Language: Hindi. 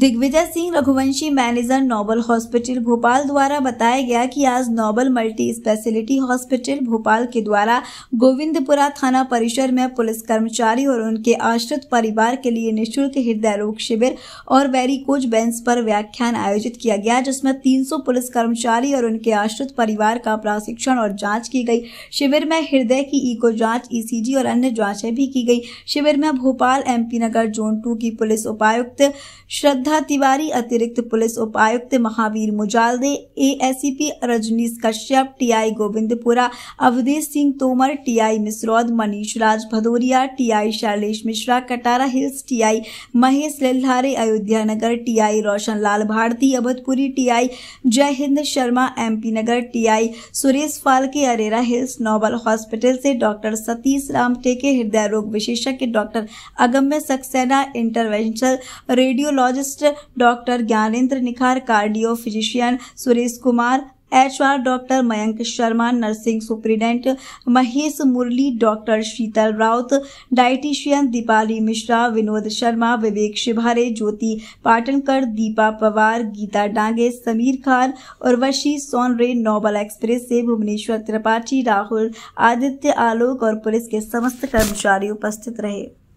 Digvijay Singh Raghuvanshi manager Noble hospital Bhopal द्वारा बताया गया कि आज Noble multi speciality hospital Bhopal के द्वारा गोविंदपुरा थाना परिसर में पुलिस कर्मचारी और उनके आश्रित परिवार के लिए निशुल्क हृदय रोग शिविर और कोच बेंच पर व्याख्यान आयोजित किया गया जिसमें 300 पुलिस कर्मचारी और उनके आश्रित परिवार का प्रशिक्षण और जाँच की गई शिविर में हृदय की इको जाँच ई और अन्य जाँचें भी की गई शिविर में Bhopal M Nagar zone two की पुलिस उपायुक्त श्रद्धा सुधा तिवारी अतिरिक्त पुलिस उपायुक्त Mahavir Mujalde S e Rajnish Kashyap TI Govindpura Avdhesh Singh Tomar TI Misrod Manish Raj Bhadauria TI Shailesh Mishra Katara Hills TI Mahesh Lelhare Ayodhya Nagar TI Roshan Lal Bharti Abhatpuri TI Jai Hind Sharma P Nagar TI Suresh Phalke Arera Hills Noble hospital से डॉक्टर सतीश राम टेके हृदय रोग विशेषज्ञ doctor Agamya Saxena interventional radiologist specialist doctor Gyanendra Nikhar cardio physician Suresh Kumar H R doctor Mayank Sharma nursing superintendent Mahesh Murli doctor Sheetal Raut dietitian Deepali Mishra Vinod Sharma Vivek Shibhare Jyoti Patankar Deepa Pawar Geeta Dange Sameer Khan Urvashi Sonre Noble Express से भुवनेश्वर त्रिपाठी राहुल आदित्य आलोक और पुलिस के समस्त कर्मचारी उपस्थित रहे